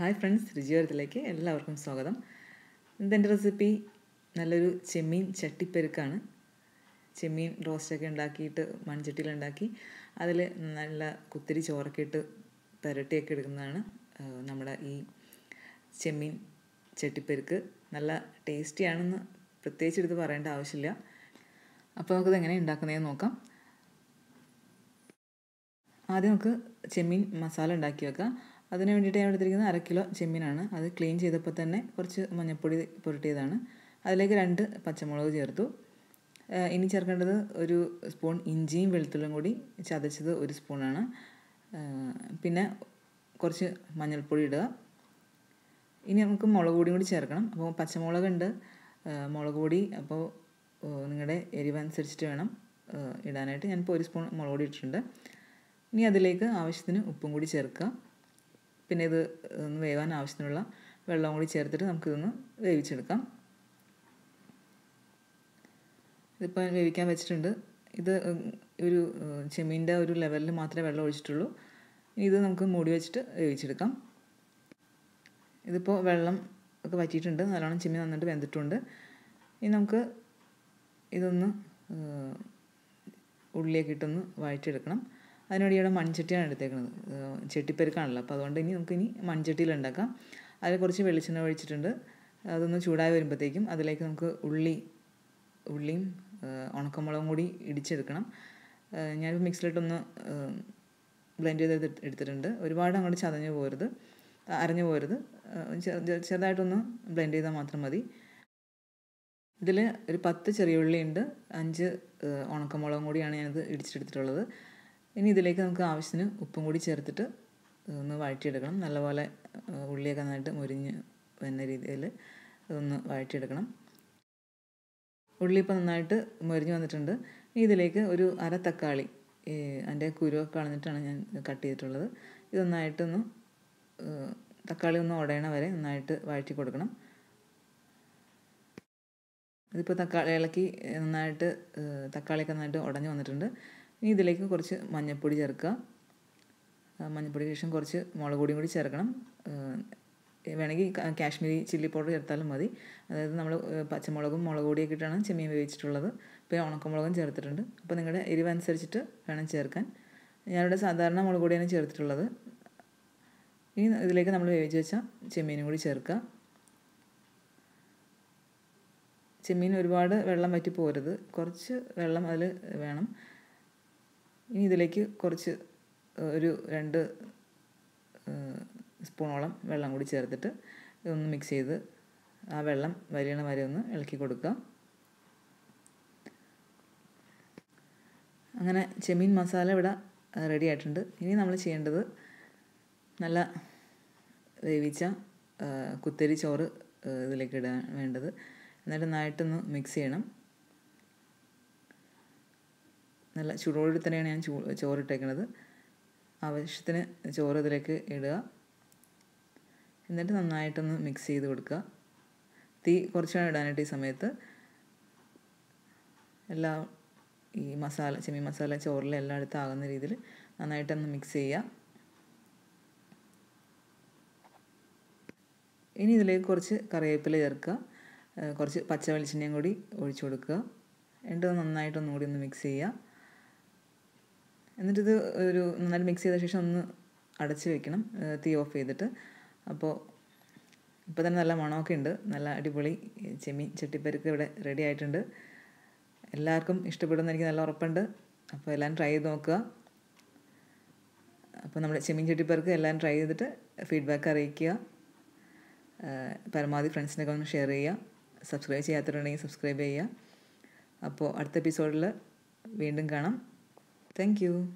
Hi friends രുചിയോരത്തിലേക്ക് എല്ലാവർക്കും സ്വാഗതം ഇതെൻ്റെ റെസിപ്പി നല്ലൊരു ചെമ്മീൻ ചട്ടിപ്പെരുക്കാണ് ചെമ്മീൻ റോസ്റ്റൊക്കെ ഉണ്ടാക്കിയിട്ട് മൺചട്ടിയിലുണ്ടാക്കി അതിൽ നല്ല കുത്തിരി ചോറൊക്കെ ഇട്ട് പുരട്ടിയൊക്കെ എടുക്കുന്നതാണ് നമ്മുടെ ഈ ചെമ്മീൻ ചട്ടിപ്പെരുക്ക് നല്ല ടേസ്റ്റിയാണെന്ന് പ്രത്യേകിച്ച് എടുത്ത് പറയേണ്ട ആവശ്യമില്ല അപ്പോൾ നമുക്കത് എങ്ങനെ ഉണ്ടാക്കുന്നതെന്ന് നോക്കാം ആദ്യം നമുക്ക് ചെമ്മീൻ മസാല ഉണ്ടാക്കി വെക്കാം അതിന് വേണ്ടിയിട്ട് ഞാൻ എടുത്തിരിക്കുന്നത് അര കിലോ ചെമ്മീനാണ് അത് ക്ലീൻ ചെയ്തപ്പോൾ തന്നെ കുറച്ച് മഞ്ഞൾപ്പൊടി പുരട്ടിയതാണ് അതിലേക്ക് രണ്ട് പച്ചമുളക് ചേർത്തു ഇനി ചേർക്കേണ്ടത് ഒരു സ്പൂൺ ഇഞ്ചിയും വെളുത്തുള്ളിയും കൂടി ചതച്ചത് ഒരു സ്പൂണാണ് പിന്നെ കുറച്ച് മഞ്ഞൾപ്പൊടി ഇടുക ഇനി നമുക്ക് മുളക് പൊടിയും കൂടി ചേർക്കണം അപ്പോൾ പച്ചമുളകുണ്ട് മുളക് പൊടി അപ്പോൾ നിങ്ങളുടെ എരിവനുസരിച്ചിട്ട് വേണം ഇടാനായിട്ട് ഞാനിപ്പോൾ ഒരു സ്പൂൺ മുളക് പൊടി ഇട്ടിട്ടുണ്ട് ഇനി അതിലേക്ക് ആവശ്യത്തിന് ഉപ്പും കൂടി ചേർക്കുക പിന്നെ ഇത് ഒന്ന് വേവാൻ ആവശ്യത്തിനുള്ള വെള്ളം കൂടി ചേർത്തിട്ട് നമുക്കിതൊന്ന് വേവിച്ചെടുക്കാം ഇതിപ്പോൾ വേവിക്കാൻ വെച്ചിട്ടുണ്ട് ഇത് ഒരു ചെമ്മീൻ്റെ ഒരു ലെവലിൽ മാത്രമേ വെള്ളം ഒഴിച്ചിട്ടുള്ളൂ ഇത് നമുക്ക് മൂടി വെച്ചിട്ട് വേവിച്ചെടുക്കാം ഇതിപ്പോൾ വെള്ളം ഒക്കെ വറ്റിയിട്ടുണ്ട് നല്ലോണം ചെമ്മീൻ നന്നായിട്ട് വെന്തിട്ടുണ്ട് ഇനി നമുക്ക് ഇതൊന്ന് ഉള്ളിയൊക്കെ ഇട്ടൊന്ന് വഴറ്റിയെടുക്കണം അതിനോട് ഇവിടെ മൺചട്ടിയാണ് എടുത്തേക്കുന്നത് ചെട്ടിപ്പെരുക്കാണല്ലോ അപ്പോൾ അതുകൊണ്ട് ഇനി നമുക്കിനി മൺചട്ടിയിൽ ഉണ്ടാക്കാം അതിൽ കുറച്ച് വെളിച്ചെണ്ണ ഒഴിച്ചിട്ടുണ്ട് അതൊന്ന് ചൂടായി വരുമ്പോഴത്തേക്കും അതിലേക്ക് നമുക്ക് ഉള്ളി ഉള്ളിയും ഉണക്കമുളകും കൂടി ഇടിച്ചെടുക്കണം ഞാനിപ്പോൾ മിക്സിലിട്ടൊന്ന് ബ്ലെൻഡ് ചെയ്ത് എടുത്തിട്ടുണ്ട് ഒരുപാട് അങ്ങോട്ട് ചതഞ്ഞു പോരുത് അരഞ്ഞു പോരുത് ചെറുതായിട്ടൊന്ന് ബ്ലെൻഡ് ചെയ്താൽ മാത്രം മതി ഇതിൽ ഒരു പത്ത് ചെറിയ ഉള്ളിയുണ്ട് അഞ്ച് ഉണക്കമുളകും കൂടിയാണ് ഞാനത് ഇടിച്ചെടുത്തിട്ടുള്ളത് ഇനി ഇതിലേക്ക് നമുക്ക് ആവശ്യത്തിന് ഉപ്പും കൂടി ചേർത്തിട്ട് ഒന്ന് വഴറ്റിയെടുക്കണം നല്ലപോലെ ഉള്ളിയൊക്കെ നന്നായിട്ട് മുരിഞ്ഞ് വരുന്ന രീതിയിൽ അതൊന്ന് വഴറ്റിയെടുക്കണം ഉള്ളി ഇപ്പോൾ നന്നായിട്ട് മുരിഞ്ഞ് വന്നിട്ടുണ്ട് ഇനി ഇതിലേക്ക് ഒരു അര തക്കാളി അതിൻ്റെ കുരുവൊക്കെ കളഞ്ഞിട്ടാണ് ഞാൻ കട്ട് ചെയ്തിട്ടുള്ളത് നന്നായിട്ടൊന്ന് തക്കാളി ഒന്ന് ഉടയണ വരെ നന്നായിട്ട് വഴറ്റി കൊടുക്കണം ഇതിപ്പോൾ തക്കാളി ഇളക്കി നന്നായിട്ട് തക്കാളിയൊക്കെ നന്നായിട്ട് ഉടഞ്ഞു വന്നിട്ടുണ്ട് ഇനി ഇതിലേക്ക് കുറച്ച് മഞ്ഞൾപ്പൊടി ചേർക്കുക മഞ്ഞൾപ്പൊടിക്ക് ശേഷം കുറച്ച് മുളക് പൊടിയും കൂടി ചേർക്കണം വേണമെങ്കിൽ കാശ്മീരി ചില്ലി പൗഡർ ചേർത്താലും മതി അതായത് നമ്മൾ പച്ചമുളകും മുളക് പൊടിയൊക്കെ ഇട്ടാണ് ചെമ്മീൻ വേവിച്ചിട്ടുള്ളത് ഇപ്പോൾ ഉണക്കമുളകും ചേർത്തിട്ടുണ്ട് അപ്പോൾ നിങ്ങളുടെ എരിവ് അനുസരിച്ചിട്ട് വേണം ചേർക്കാൻ ഞാനിവിടെ സാധാരണ മുളക് പൊടിയാണ് ചേർത്തിട്ടുള്ളത് ഇനി ഇതിലേക്ക് നമ്മൾ വേവിച്ച് വെച്ച ചെമ്മീനും കൂടി ചേർക്കുക ചെമ്മീൻ ഒരുപാട് വെള്ളം വറ്റി പോരുത് കുറച്ച് വെള്ളം അതിൽ വേണം ഇനി ഇതിലേക്ക് കുറച്ച് ഒരു രണ്ട് സ്പൂണോളം വെള്ളം കൂടി ചേർത്തിട്ട് ഇതൊന്ന് മിക്സ് ചെയ്ത് ആ വെള്ളം വലിയണ വരെ ഒന്ന് ഇളക്കി കൊടുക്കുക അങ്ങനെ ചെമ്മീൻ മസാല ഇവിടെ റെഡി ആയിട്ടുണ്ട് ഇനി നമ്മൾ ചെയ്യേണ്ടത് നല്ല വേവിച്ച കുത്തരി ചോറ് ഇതിലേക്ക് ഇടാൻ വേണ്ടത് എന്നിട്ട് നന്നായിട്ടൊന്ന് മിക്സ് ചെയ്യണം നല്ല ചൂടോടെ തന്നെയാണ് ഞാൻ ചൂ ചോറിട്ടേക്കണത് ആവശ്യത്തിന് ചോറ് ഇതിലേക്ക് ഇടുക എന്നിട്ട് നന്നായിട്ടൊന്ന് മിക്സ് ചെയ്ത് കൊടുക്കുക തീ കുറച്ചാണ് ഇടാനായിട്ട് ഈ സമയത്ത് എല്ലാ ഈ മസാല ചെമ്മീൻ മസാല ചോറിൽ എല്ലാം ആകുന്ന രീതിയിൽ നന്നായിട്ടൊന്ന് മിക്സ് ചെയ്യുക ഇനി ഇതിലേക്ക് കുറച്ച് കറിവേപ്പില ചേർക്കുക കുറച്ച് പച്ച വെളിച്ചെണ്ണയും കൂടി ഒഴിച്ചു കൊടുക്കുക എന്നിട്ട് നന്നായിട്ടൊന്നുകൂടി ഒന്ന് മിക്സ് ചെയ്യുക എന്നിട്ടിത് ഒരു നന്നായിട്ട് മിക്സ് ചെയ്ത ശേഷം ഒന്ന് അടച്ച് വെക്കണം തീ ഓഫ് ചെയ്തിട്ട് അപ്പോൾ ഇപ്പോൾ തന്നെ നല്ല മണമൊക്കെ ഉണ്ട് നല്ല അടിപൊളി ചെമ്മീൻ ചട്ടിപ്പരിക്ക് ഇവിടെ റെഡി ആയിട്ടുണ്ട് എല്ലാവർക്കും ഇഷ്ടപ്പെടുന്ന എനിക്ക് നല്ല ഉറപ്പുണ്ട് അപ്പോൾ എല്ലാവരും ട്രൈ ചെയ്ത് നോക്കുക അപ്പോൾ നമ്മുടെ ചെമ്മീൻ ചട്ടിപ്പരിക്ക് എല്ലാവരും ട്രൈ ചെയ്തിട്ട് ഫീഡ്ബാക്ക് അറിയിക്കുക പരമാവധി ഫ്രണ്ട്സിനൊക്കെ ഒന്ന് ഷെയർ ചെയ്യുക സബ്സ്ക്രൈബ് ചെയ്യാത്തവരുണ്ടെങ്കിൽ സബ്സ്ക്രൈബ് ചെയ്യുക അപ്പോൾ അടുത്ത എപ്പിസോഡിൽ വീണ്ടും കാണാം Thank you.